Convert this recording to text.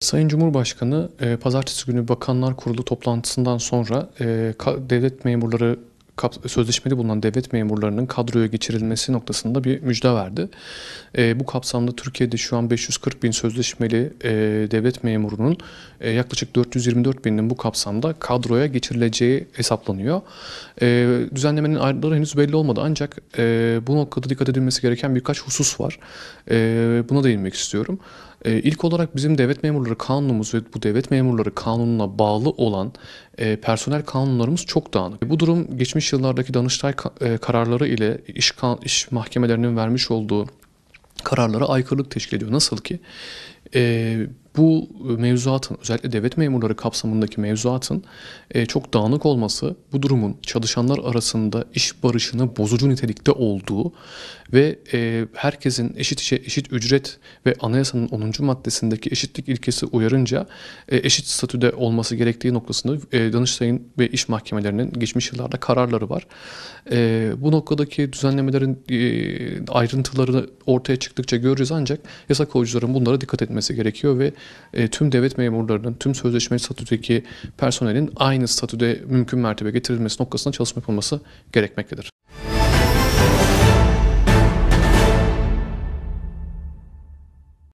Sayın Cumhurbaşkanı e, pazartesi günü Bakanlar Kurulu toplantısından sonra e, devlet memurları sözleşmeli bulunan devlet memurlarının kadroya geçirilmesi noktasında bir müjde verdi. E, bu kapsamda Türkiye'de şu an 540 bin sözleşmeli e, devlet memurunun e, yaklaşık 424 binin bu kapsamda kadroya geçirileceği hesaplanıyor. E, düzenlemenin ayrıntıları henüz belli olmadı ancak e, bu noktada dikkat edilmesi gereken birkaç husus var. E, buna değinmek istiyorum. E, ilk olarak bizim devlet memurları kanunumuz ve bu devlet memurları kanununa bağlı olan e, personel kanunlarımız çok dağınık. Bu durum geçmiş yıllardaki Danıştay e, kararları ile iş, kan, iş mahkemelerinin vermiş olduğu kararlara aykırılık teşkil ediyor. Nasıl ki e, bu e, mevzuatın özellikle devlet memurları kapsamındaki mevzuatın e, çok dağınık olması bu durumun çalışanlar arasında iş barışını bozucu nitelikte olduğu ve e, herkesin eşit işe eşit ücret ve anayasanın 10. maddesindeki eşitlik ilkesi uyarınca e, eşit statüde olması gerektiği noktasında e, Danıştay'ın ve iş mahkemelerinin geçmiş yıllarda kararları var. E, bu noktadaki düzenlemelerin e, ayrıntıları ortaya çıktıkça göreceğiz ancak yasa koyucuların bunlara dikkat etmesi gerekiyor ve e, tüm devlet memurlarının, tüm sözleşmeli statüdeki personelin aynı statüde mümkün mertebe getirilmesi noktasında çalışma yapılması gerekmektedir.